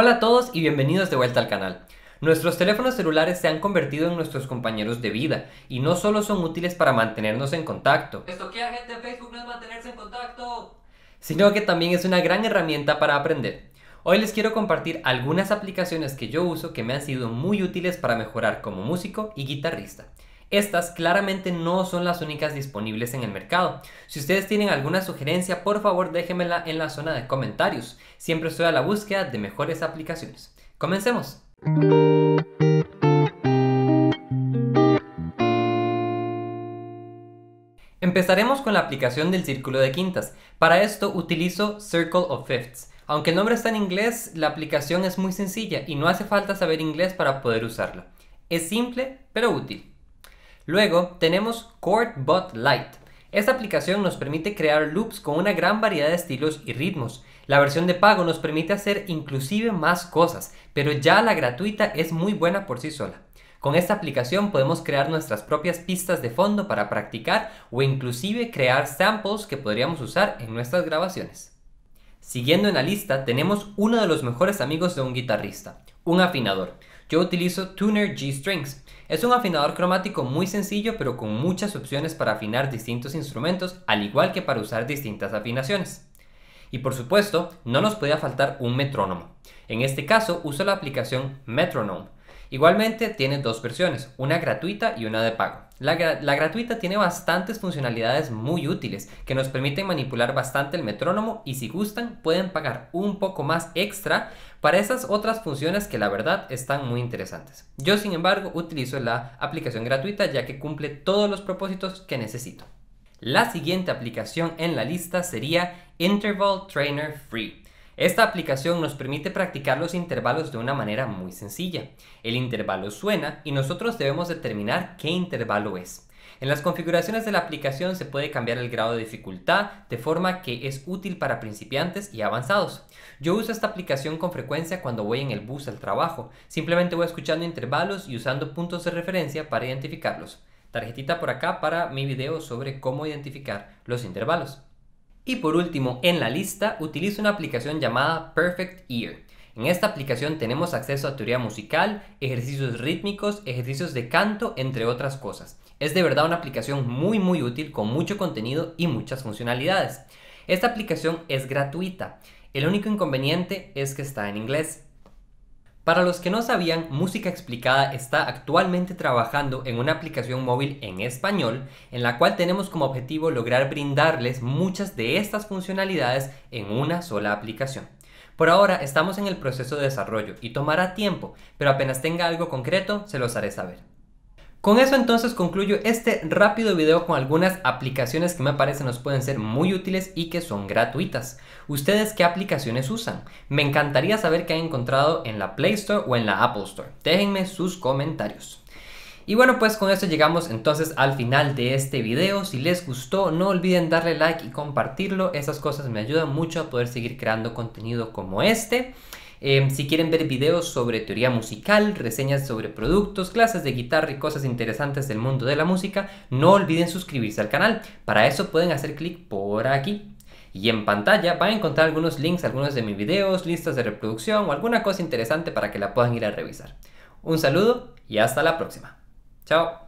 Hola a todos y bienvenidos de vuelta al canal. Nuestros teléfonos celulares se han convertido en nuestros compañeros de vida y no solo son útiles para mantenernos en contacto. en contacto. Sino que también es una gran herramienta para aprender. Hoy les quiero compartir algunas aplicaciones que yo uso que me han sido muy útiles para mejorar como músico y guitarrista. Estas claramente no son las únicas disponibles en el mercado. Si ustedes tienen alguna sugerencia, por favor déjenmela en la zona de comentarios. Siempre estoy a la búsqueda de mejores aplicaciones. Comencemos. Empezaremos con la aplicación del círculo de quintas. Para esto utilizo Circle of Fifths. Aunque el nombre está en inglés, la aplicación es muy sencilla y no hace falta saber inglés para poder usarla. Es simple, pero útil. Luego tenemos Chordbot Lite. Esta aplicación nos permite crear loops con una gran variedad de estilos y ritmos. La versión de pago nos permite hacer inclusive más cosas, pero ya la gratuita es muy buena por sí sola. Con esta aplicación podemos crear nuestras propias pistas de fondo para practicar o inclusive crear samples que podríamos usar en nuestras grabaciones. Siguiendo en la lista tenemos uno de los mejores amigos de un guitarrista, un afinador. Yo utilizo Tuner G-Strings. Es un afinador cromático muy sencillo pero con muchas opciones para afinar distintos instrumentos, al igual que para usar distintas afinaciones. Y por supuesto, no nos podía faltar un metrónomo. En este caso uso la aplicación Metronome, Igualmente tiene dos versiones, una gratuita y una de pago. La, gratuita tiene bastantes funcionalidades muy útiles que nos permiten manipular bastante el metrónomo y si gustan pueden pagar un poco más extra para esas otras funciones que la verdad están muy interesantes. Yo sin embargo utilizo la aplicación gratuita ya que cumple todos los propósitos que necesito. La siguiente aplicación en la lista sería Interval Trainer Free. Esta aplicación nos permite practicar los intervalos de una manera muy sencilla. El intervalo suena y nosotros debemos determinar qué intervalo es. En las configuraciones de la aplicación se puede cambiar el grado de dificultad de forma que es útil para principiantes y avanzados. Yo uso esta aplicación con frecuencia cuando voy en el bus al trabajo. Simplemente voy escuchando intervalos y usando puntos de referencia para identificarlos. Tarjetita por acá para mi video sobre cómo identificar los intervalos. Y por último, en la lista utilizo una aplicación llamada Perfect Ear. En esta aplicación tenemos acceso a teoría musical, ejercicios rítmicos, ejercicios de canto, entre otras cosas. Es de verdad una aplicación muy muy útil con mucho contenido y muchas funcionalidades. Esta aplicación es gratuita. El único inconveniente es que está en inglés. Para los que no sabían, Música Explicada está actualmente trabajando en una aplicación móvil en español, en la cual tenemos como objetivo lograr brindarles muchas de estas funcionalidades en una sola aplicación. Por ahora estamos en el proceso de desarrollo y tomará tiempo, pero apenas tenga algo concreto se los haré saber. Con eso entonces concluyo este rápido video con algunas aplicaciones que me parecen nos pueden ser muy útiles y que son gratuitas. ¿Ustedes qué aplicaciones usan? Me encantaría saber qué han encontrado en la Play Store o en la Apple Store. Déjenme sus comentarios. Y bueno, pues con esto llegamos entonces al final de este video. Si les gustó, no olviden darle like y compartirlo. Esas cosas me ayudan mucho a poder seguir creando contenido como este. Em, si quieren ver videos sobre teoría musical, reseñas sobre productos, clases de guitarra y cosas interesantes del mundo de la música, no olviden suscribirse al canal. Para eso pueden hacer clic por aquí. Y en pantalla van a encontrar algunos links, algunos de mis videos, listas de reproducción o alguna cosa interesante para que la puedan ir a revisar. Un saludo y hasta la próxima. Chao.